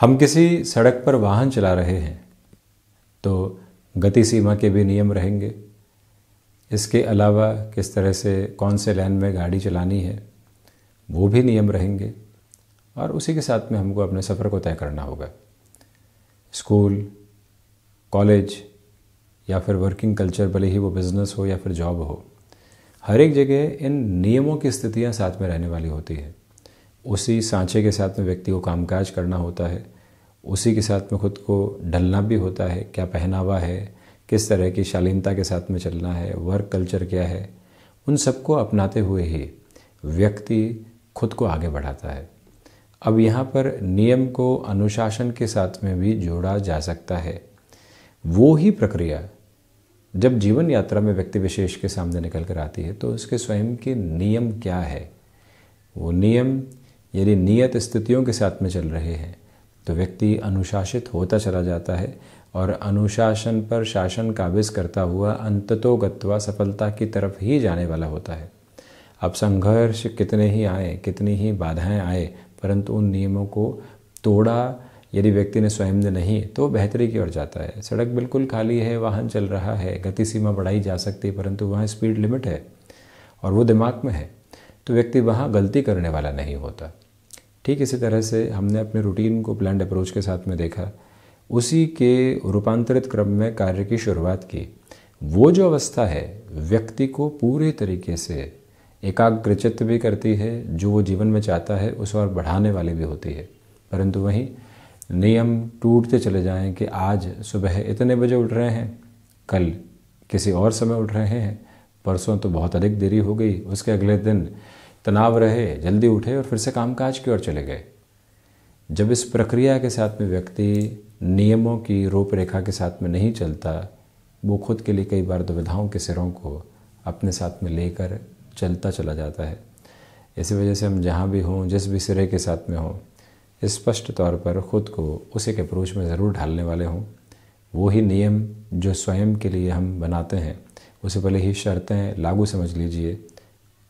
हम किसी सड़क पर वाहन चला रहे हैं तो गति सीमा के भी नियम रहेंगे इसके अलावा किस तरह से कौन से लाइन में गाड़ी चलानी है वो भी नियम रहेंगे और उसी के साथ में हमको अपने सफ़र को तय करना होगा स्कूल कॉलेज या फिर वर्किंग कल्चर भले ही वो बिज़नेस हो या फिर जॉब हो हर एक जगह इन नियमों की स्थितियाँ साथ में रहने वाली होती हैं उसी सांचे के साथ में व्यक्ति को कामकाज करना होता है उसी के साथ में खुद को ढलना भी होता है क्या पहनावा है किस तरह की शालीनता के साथ में चलना है वर्क कल्चर क्या है उन सबको अपनाते हुए ही व्यक्ति खुद को आगे बढ़ाता है अब यहाँ पर नियम को अनुशासन के साथ में भी जोड़ा जा सकता है वो ही प्रक्रिया जब जीवन यात्रा में व्यक्ति विशेष के सामने निकल कर आती है तो उसके स्वयं के नियम क्या है वो नियम यदि नियत स्थितियों के साथ में चल रहे हैं तो व्यक्ति अनुशासित होता चला जाता है और अनुशासन पर शासन काबिज करता हुआ अंततोगत्वा सफलता की तरफ ही जाने वाला होता है अब संघर्ष कितने ही आए कितनी ही बाधाएं आए परंतु उन नियमों को तोड़ा यदि व्यक्ति ने स्वयं ने नहीं तो बेहतरी की ओर जाता है सड़क बिल्कुल खाली है वाहन चल रहा है गति सीमा बढ़ाई जा सकती है परंतु वहाँ स्पीड लिमिट है और वो दिमाग में है तो व्यक्ति वहाँ गलती करने वाला नहीं होता ठीक इसी तरह से हमने अपने रूटीन को प्लान्ड अप्रोच के साथ में देखा उसी के रूपांतरित क्रम में कार्य की शुरुआत की वो जो अवस्था है व्यक्ति को पूरे तरीके से एकाग्रचित भी करती है जो वो जीवन में चाहता है उस और बढ़ाने वाली भी होती है परंतु वहीं नियम टूटते चले जाएं कि आज सुबह इतने बजे उठ रहे हैं कल किसी और समय उठ रहे हैं परसों तो बहुत अधिक देरी हो गई उसके अगले दिन तनाव रहे जल्दी उठे और फिर से कामकाज की ओर चले गए जब इस प्रक्रिया के साथ में व्यक्ति नियमों की रूपरेखा के साथ में नहीं चलता वो खुद के लिए कई बार दुविधाओं के सिरों को अपने साथ में लेकर चलता चला जाता है इसी वजह से हम जहाँ भी हों जिस भी सिरे के साथ में हों स्पष्ट तौर पर खुद को उसी के अप्रोच में ज़रूर ढालने वाले हों वो ही नियम जो स्वयं के लिए हम बनाते हैं उसे पहले ही शर्तें लागू समझ लीजिए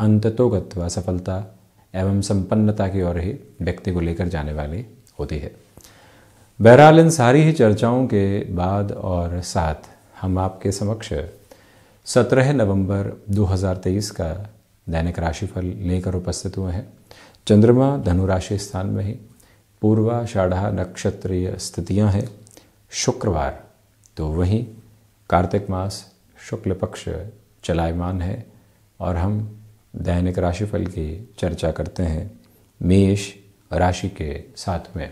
अंततोगत व सफलता एवं संपन्नता की ओर ही व्यक्ति को लेकर जाने वाली होती है बहरहाल इन सारी ही चर्चाओं के बाद और साथ हम आपके समक्ष 17 नवंबर 2023 का दैनिक राशिफल लेकर उपस्थित हुए हैं चंद्रमा धनुराशि स्थान में ही पूर्वा शाढ़ा नक्षत्रीय स्थितियां हैं शुक्रवार तो वहीं कार्तिक मास शुक्ल पक्ष चलायमान है और हम दैनिक राशिफल की चर्चा करते हैं मेष राशि के साथ में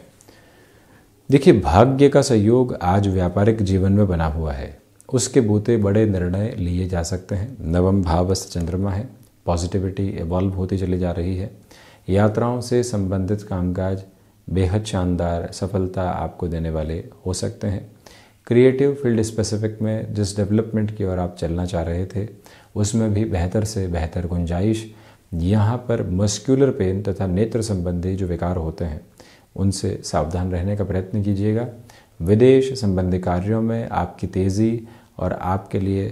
देखिए भाग्य का सहयोग आज व्यापारिक जीवन में बना हुआ है उसके बूते बड़े निर्णय लिए जा सकते हैं नवम भावस्थ चंद्रमा है पॉजिटिविटी इवॉल्व होती चली जा रही है यात्राओं से संबंधित कामकाज बेहद शानदार सफलता आपको देने वाले हो सकते हैं क्रिएटिव फील्ड स्पेसिफिक में जिस डेवलपमेंट की ओर आप चलना चाह रहे थे उसमें भी बेहतर से बेहतर गुंजाइश यहाँ पर मस्क्यूलर पेन तथा नेत्र संबंधी जो विकार होते हैं उनसे सावधान रहने का प्रयत्न कीजिएगा विदेश संबंधी कार्यों में आपकी तेज़ी और आपके लिए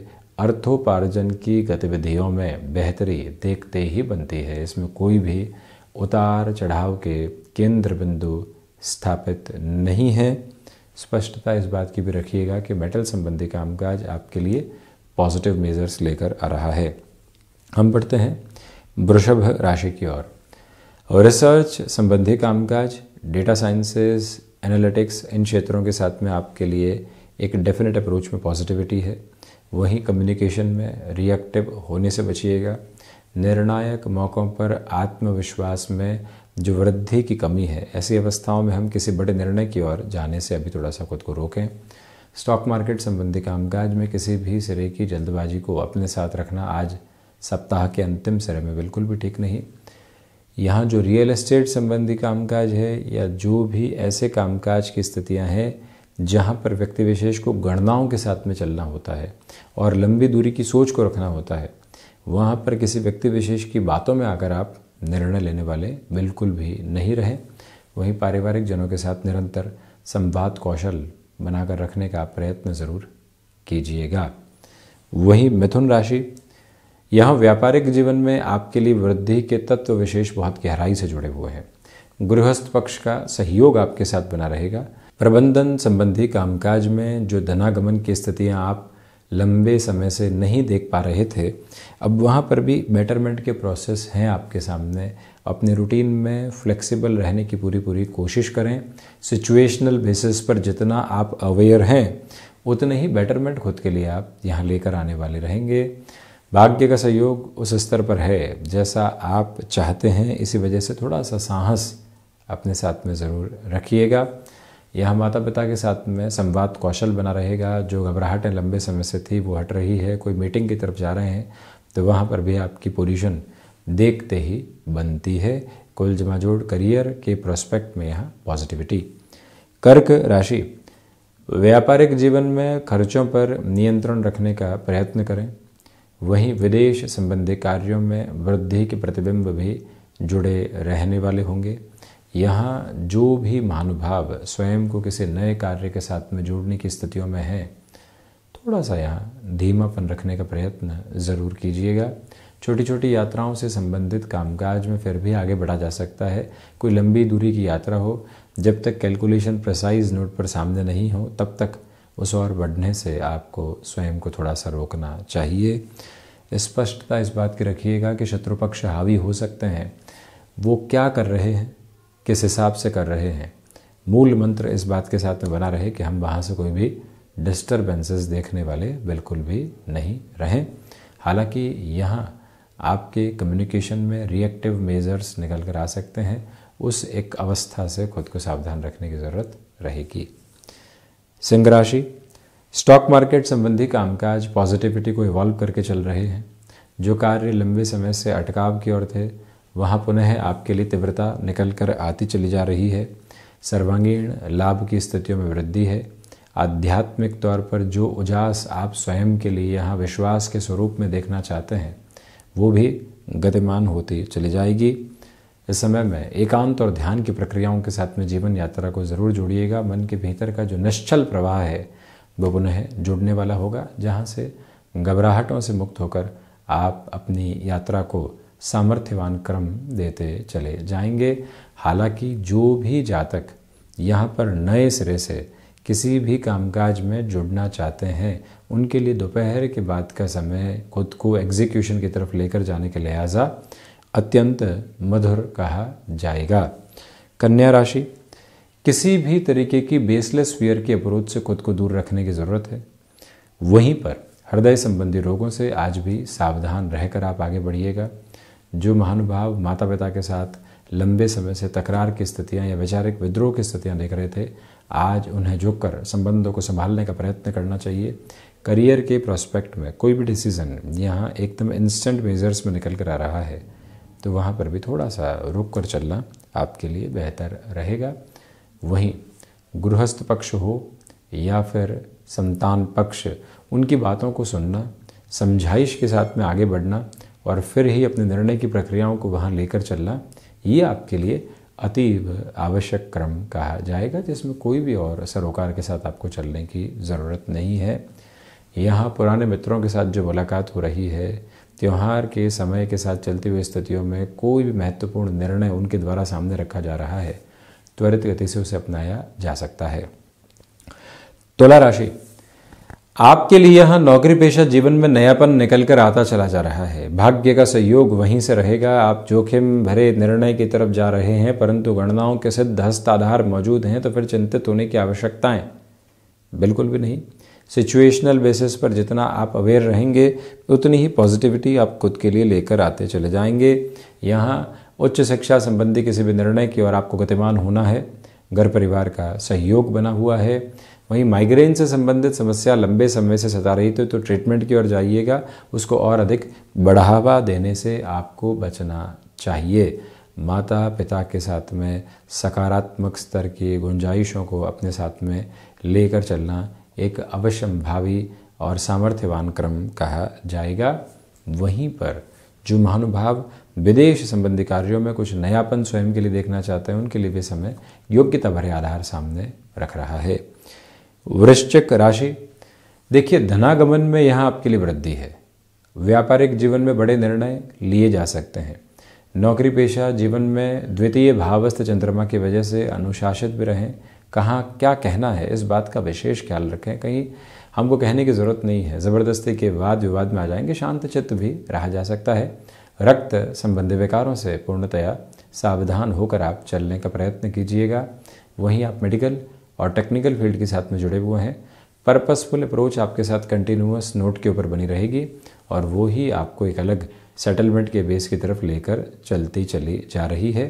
अर्थोपार्जन की गतिविधियों में बेहतरी देखते ही बनती है इसमें कोई भी उतार चढ़ाव के केंद्र बिंदु स्थापित नहीं है स्पष्टता इस बात की भी रखिएगा कि मेटल संबंधी कामकाज आपके लिए पॉजिटिव मेजर्स लेकर आ रहा है हम पढ़ते हैं वृषभ राशि की ओर रिसर्च संबंधी कामकाज डेटा साइंसेस एनालिटिक्स इन क्षेत्रों के साथ में आपके लिए एक डेफिनेट अप्रोच में पॉजिटिविटी है वहीं कम्युनिकेशन में रिएक्टिव होने से बचिएगा निर्णायक मौक़ों पर आत्मविश्वास में जो वृद्धि की कमी है ऐसी अवस्थाओं में हम किसी बड़े निर्णय की ओर जाने से अभी थोड़ा सा खुद को रोकें स्टॉक मार्केट संबंधी कामकाज में किसी भी सिरे की जल्दबाजी को अपने साथ रखना आज सप्ताह के अंतिम सिरे में बिल्कुल भी ठीक नहीं यहाँ जो रियल एस्टेट संबंधी कामकाज है या जो भी ऐसे कामकाज की स्थितियाँ हैं जहाँ पर व्यक्ति विशेष को गणनाओं के साथ में चलना होता है और लंबी दूरी की सोच को रखना होता है वहाँ पर किसी व्यक्ति विशेष की बातों में आकर आप निर्णय लेने वाले बिल्कुल भी नहीं रहे वहीं पारिवारिक जनों के साथ निरंतर संवाद कौशल बनाकर रखने का प्रयत्न ज़रूर कीजिएगा वहीं मिथुन राशि यहाँ व्यापारिक जीवन में आपके लिए वृद्धि के तत्व विशेष बहुत गहराई से जुड़े हुए हैं गृहस्थ पक्ष का सहयोग आपके साथ बना रहेगा प्रबंधन संबंधी कामकाज में जो धनागमन की स्थितियाँ आप लंबे समय से नहीं देख पा रहे थे अब वहाँ पर भी बेटरमेंट के प्रोसेस हैं आपके सामने अपने रूटीन में फ्लेक्सिबल रहने की पूरी पूरी कोशिश करें सिचुएशनल बेसिस पर जितना आप अवेयर हैं उतने ही बेटरमेंट खुद के लिए आप यहाँ लेकर आने वाले रहेंगे भाग्य का सहयोग उस स्तर पर है जैसा आप चाहते हैं इसी वजह से थोड़ा सा साहस अपने साथ में ज़रूर रखिएगा यह माता पिता के साथ में संवाद कौशल बना रहेगा जो घबराहटें लंबे समय से थी वो हट रही है कोई मीटिंग की तरफ जा रहे हैं तो वहाँ पर भी आपकी पोजीशन देखते ही बनती है कुल जमाजोड़ करियर के प्रोस्पेक्ट में यहाँ पॉजिटिविटी कर्क राशि व्यापारिक जीवन में खर्चों पर नियंत्रण रखने का प्रयत्न करें वहीं विदेश संबंधी कार्यों में वृद्धि के प्रतिबिंब भी जुड़े रहने वाले होंगे यहाँ जो भी महानुभाव स्वयं को किसी नए कार्य के साथ में जोड़ने की स्थितियों में है थोड़ा सा यहाँ धीमापन रखने का प्रयत्न ज़रूर कीजिएगा छोटी छोटी यात्राओं से संबंधित कामकाज में फिर भी आगे बढ़ा जा सकता है कोई लंबी दूरी की यात्रा हो जब तक कैलकुलेशन प्रसाइज नोट पर सामने नहीं हो तब तक उस और बढ़ने से आपको स्वयं को थोड़ा सा रोकना चाहिए स्पष्टता इस, इस बात की रखिएगा कि शत्रुपक्ष हावी हो सकते हैं वो क्या कर रहे हैं किस हिसाब से कर रहे हैं मूल मंत्र इस बात के साथ में बना रहे कि हम वहाँ से कोई भी डिस्टर्बेंसेस देखने वाले बिल्कुल भी नहीं रहें हालांकि यहाँ आपके कम्युनिकेशन में रिएक्टिव मेजर्स निकल कर आ सकते हैं उस एक अवस्था से खुद को सावधान रखने की ज़रूरत रहेगी सिंह राशि स्टॉक मार्केट संबंधी कामकाज पॉजिटिविटी को इवॉल्व करके चल रहे हैं जो कार्य लंबे समय से अटकाव की ओर थे वहाँ पुनः आपके लिए तीव्रता निकल कर आती चली जा रही है सर्वांगीण लाभ की स्थितियों में वृद्धि है आध्यात्मिक तौर पर जो उजास आप स्वयं के लिए यहाँ विश्वास के स्वरूप में देखना चाहते हैं वो भी गतिमान होती चली जाएगी इस समय में एकांत और ध्यान की प्रक्रियाओं के साथ में जीवन यात्रा को ज़रूर जोड़िएगा मन के भीतर का जो निश्चल प्रवाह है वो पुनः जुड़ने वाला होगा जहाँ से घबराहटों से मुक्त होकर आप अपनी यात्रा को सामर्थ्यवान क्रम देते चले जाएंगे हालांकि जो भी जातक यहाँ पर नए सिरे से किसी भी कामकाज में जुड़ना चाहते हैं उनके लिए दोपहर के बाद का समय खुद को एग्जीक्यूशन की तरफ लेकर जाने के लिहाजा अत्यंत मधुर कहा जाएगा कन्या राशि किसी भी तरीके की बेसलेस फियर के अप्रोच से खुद को दूर रखने की ज़रूरत है वहीं पर हृदय संबंधी रोगों से आज भी सावधान रहकर आप आगे बढ़िएगा जो महानुभाव माता पिता के साथ लंबे समय से तकरार की स्थितियां या वैचारिक विद्रोह की स्थितियां देख रहे थे आज उन्हें झुककर संबंधों को संभालने का प्रयत्न करना चाहिए करियर के प्रोस्पेक्ट में कोई भी डिसीज़न यहाँ एकदम इंस्टेंट मेजर्स में निकल कर आ रहा है तो वहाँ पर भी थोड़ा सा रुक कर चलना आपके लिए बेहतर रहेगा वहीं गृहस्थ पक्ष हो या फिर संतान पक्ष उनकी बातों को सुनना समझाइश के साथ में आगे बढ़ना और फिर ही अपने निर्णय की प्रक्रियाओं को वहाँ लेकर चलना ये आपके लिए अतीब आवश्यक क्रम कहा जाएगा जिसमें कोई भी और सरोकार के साथ आपको चलने की ज़रूरत नहीं है यहाँ पुराने मित्रों के साथ जो मुलाकात हो रही है त्यौहार के समय के साथ चलती हुई स्थितियों में कोई भी महत्वपूर्ण निर्णय उनके द्वारा सामने रखा जा रहा है त्वरित गति से उसे अपनाया जा सकता है तुला राशि आपके लिए यह नौकरी पेशा जीवन में नयापन निकल कर आता चला जा रहा है भाग्य का सहयोग वहीं से रहेगा आप जोखिम भरे निर्णय की तरफ जा रहे हैं परंतु गणनाओं के सिद्ध हस्त आधार मौजूद हैं तो फिर चिंतित होने की आवश्यकताएं बिल्कुल भी नहीं सिचुएशनल बेसिस पर जितना आप अवेयर रहेंगे उतनी ही पॉजिटिविटी आप खुद के लिए लेकर आते चले जाएंगे यहाँ उच्च शिक्षा संबंधी किसी भी निर्णय की ओर आपको गतिमान होना है घर परिवार का सहयोग बना हुआ है वहीं माइग्रेन से संबंधित समस्या लंबे समय से सता रही थी तो ट्रीटमेंट तो की ओर जाइएगा उसको और अधिक बढ़ावा देने से आपको बचना चाहिए माता पिता के साथ में सकारात्मक स्तर की गुंजाइशों को अपने साथ में लेकर चलना एक भावी और सामर्थ्यवान क्रम कहा जाएगा वहीं पर जो महानुभाव विदेश संबंधी कार्यों में कुछ नयापन स्वयं के लिए देखना चाहते हैं उनके लिए भी समय योग्यता भरे आधार सामने रख रहा है वृश्चिक राशि देखिए धनागमन में यहाँ आपके लिए वृद्धि है व्यापारिक जीवन में बड़े निर्णय लिए जा सकते हैं नौकरी पेशा जीवन में द्वितीय भावस्थ चंद्रमा की वजह से अनुशासित भी रहें कहाँ क्या कहना है इस बात का विशेष ख्याल रखें कहीं हमको कहने की ज़रूरत नहीं है ज़बरदस्ती के वाद विवाद में आ जाएंगे शांत चित्त भी रहा जा सकता है रक्त संबंधी विकारों से पूर्णतया सावधान होकर आप चलने का प्रयत्न कीजिएगा वहीं आप मेडिकल और टेक्निकल फील्ड के साथ में जुड़े हुए हैं पर्पसफुल अप्रोच आपके साथ कंटिन्यूस नोट के ऊपर बनी रहेगी और वो ही आपको एक अलग सेटलमेंट के बेस की तरफ लेकर चलती चली जा रही है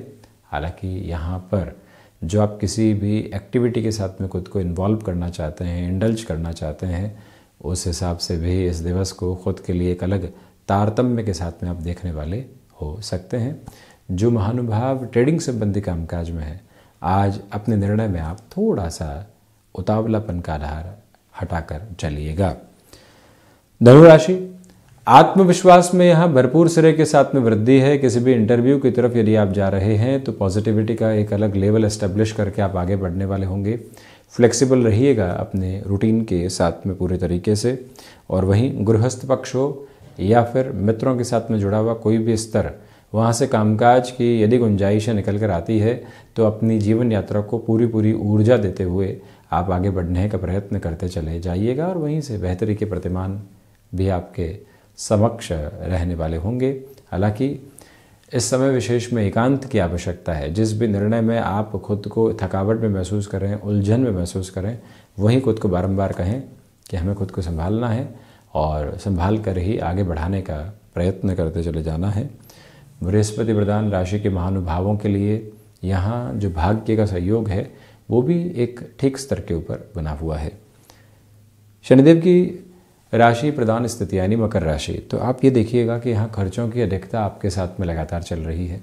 हालांकि यहाँ पर जो आप किसी भी एक्टिविटी के साथ में खुद को इन्वॉल्व करना चाहते हैं इंडल्ज करना चाहते हैं उस हिसाब से भी इस दिवस को खुद के लिए एक अलग तारतम्य के साथ में आप देखने वाले हो सकते हैं जो महानुभाव ट्रेडिंग संबंधी कामकाज में है आज अपने निर्णय में आप थोड़ा सा उतावलापन का आधार हटाकर चलिएगा धनुराशि आत्मविश्वास में यहाँ भरपूर सिरे के साथ में वृद्धि है किसी भी इंटरव्यू की तरफ यदि आप जा रहे हैं तो पॉजिटिविटी का एक अलग लेवल एस्टेब्लिश करके आप आगे बढ़ने वाले होंगे फ्लेक्सिबल रहिएगा अपने रूटीन के साथ में पूरे तरीके से और वहीं गृहस्थ पक्ष हो या फिर मित्रों के साथ में जुड़ा हुआ कोई भी स्तर वहाँ से कामकाज की यदि गुंजाइशें निकल कर आती है तो अपनी जीवन यात्रा को पूरी पूरी ऊर्जा देते हुए आप आगे बढ़ने का प्रयत्न करते चले जाइएगा और वहीं से बेहतरी के प्रतिमान भी आपके समक्ष रहने वाले होंगे हालांकि इस समय विशेष में एकांत की आवश्यकता है जिस भी निर्णय में आप खुद को थकावट में महसूस करें उलझन में महसूस करें वहीं खुद को बारंबार कहें कि हमें खुद को संभालना है और संभाल कर ही आगे बढ़ाने का प्रयत्न करते चले जाना है बृहस्पति प्रधान राशि के महानुभावों के लिए यहाँ जो भाग्य का सहयोग है वो भी एक ठीक स्तर के ऊपर बना हुआ है शनिदेव की राशि प्रधान स्थिति यानी मकर राशि तो आप ये देखिएगा कि यहाँ खर्चों की अधिकता आपके साथ में लगातार चल रही है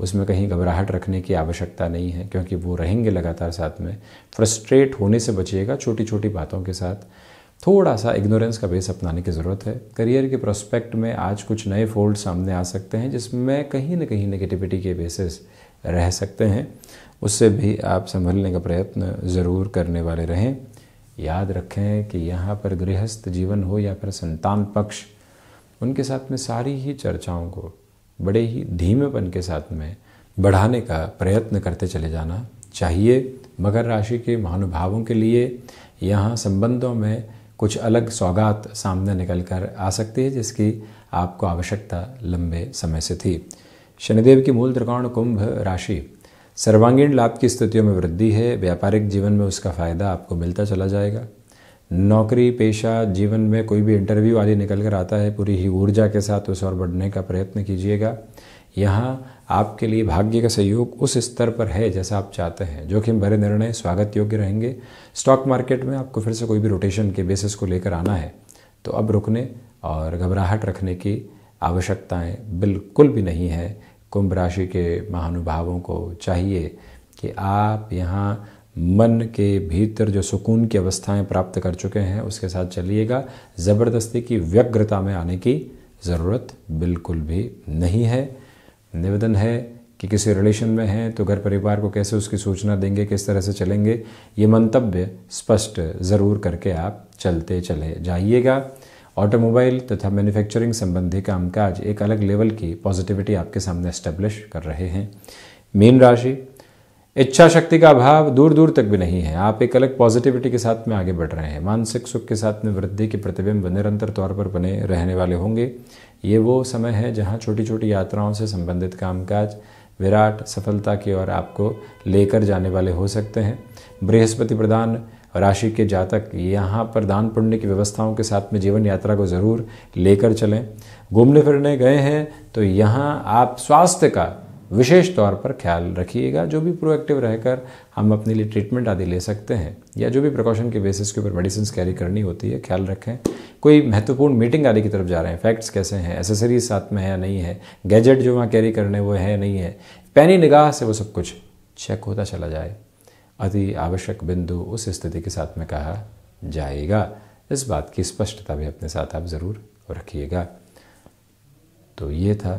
उसमें कहीं घबराहट रखने की आवश्यकता नहीं है क्योंकि वो रहेंगे लगातार साथ में फ्रस्ट्रेट होने से बचिएगा छोटी छोटी बातों के साथ थोड़ा सा इग्नोरेंस का बेस अपनाने की ज़रूरत है करियर के प्रोस्पेक्ट में आज कुछ नए फोल्ड सामने आ सकते हैं जिसमें कहीं ना कहीं नेगेटिविटी के बेसिस रह सकते हैं उससे भी आप संभलने का प्रयत्न ज़रूर करने वाले रहें याद रखें कि यहाँ पर गृहस्थ जीवन हो या फिर संतान पक्ष उनके साथ में सारी ही चर्चाओं को बड़े ही धीमेपन के साथ में बढ़ाने का प्रयत्न करते चले जाना चाहिए मकर राशि के महानुभावों के लिए यहाँ संबंधों में कुछ अलग सौगात सामने निकल कर आ सकती है जिसकी आपको आवश्यकता लंबे समय से थी शनिदेव की मूल त्रिकोण कुंभ राशि सर्वांगीण लाभ की स्थितियों में वृद्धि है व्यापारिक जीवन में उसका फ़ायदा आपको मिलता चला जाएगा नौकरी पेशा जीवन में कोई भी इंटरव्यू आदि निकल कर आता है पूरी ही ऊर्जा के साथ उस और बढ़ने का प्रयत्न कीजिएगा यहाँ आपके लिए भाग्य का सहयोग उस स्तर पर है जैसा आप चाहते हैं जोखिम भरे निर्णय स्वागत योग्य रहेंगे स्टॉक मार्केट में आपको फिर से कोई भी रोटेशन के बेसिस को लेकर आना है तो अब रुकने और घबराहट रखने की आवश्यकताएं बिल्कुल भी नहीं है कुंभ राशि के महानुभावों को चाहिए कि आप यहाँ मन के भीतर जो सुकून की अवस्थाएं प्राप्त कर चुके हैं उसके साथ चलिएगा ज़बरदस्ती की व्यग्रता में आने की ज़रूरत बिल्कुल भी नहीं है निवेदन है कि किसी रिलेशन में हैं तो घर परिवार को कैसे उसकी सूचना देंगे किस तरह से चलेंगे ये मंतव्य स्पष्ट ज़रूर करके आप चलते चले जाइएगा ऑटोमोबाइल तथा मैन्युफैक्चरिंग संबंधी कामकाज एक अलग लेवल की पॉजिटिविटी आपके सामने एस्टेब्लिश कर रहे हैं मीन राशि इच्छा शक्ति का अभाव दूर दूर तक भी नहीं है आप एक अलग पॉजिटिविटी के साथ में आगे बढ़ रहे हैं मानसिक सुख के साथ में वृद्धि के प्रतिबिंब निरंतर तौर पर बने रहने वाले होंगे ये वो समय है जहाँ छोटी छोटी यात्राओं से संबंधित कामकाज विराट सफलता की ओर आपको लेकर जाने वाले हो सकते हैं बृहस्पति प्रदान राशि के जातक यहाँ पर दान पुण्य की व्यवस्थाओं के साथ में जीवन यात्रा को ज़रूर लेकर चलें घूमने फिरने गए हैं तो यहाँ आप स्वास्थ्य का विशेष तौर पर ख्याल रखिएगा जो भी प्रोएक्टिव रहकर हम अपने लिए ट्रीटमेंट आदि ले सकते हैं या जो भी प्रिकॉशन के बेसिस के ऊपर मेडिसिन कैरी करनी होती है ख्याल रखें कोई महत्वपूर्ण मीटिंग आदि की तरफ जा रहे हैं फैक्ट्स कैसे हैं एसेसरीज साथ में है या नहीं है गैजेट जो वहाँ कैरी करने वो है नहीं है पैनी निगाह से वो सब कुछ चेक होता चला जाए अति आवश्यक बिंदु उस स्थिति के साथ में कहा जाएगा इस बात की स्पष्टता भी अपने साथ आप ज़रूर रखिएगा तो ये था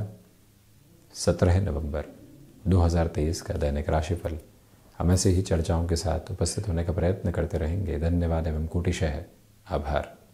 सत्रह नवंबर 2023 का दैनिक राशिफल हम ऐसे ही चर्चाओं के साथ उपस्थित होने का प्रयत्न करते रहेंगे धन्यवाद एवं कोटिशह आभार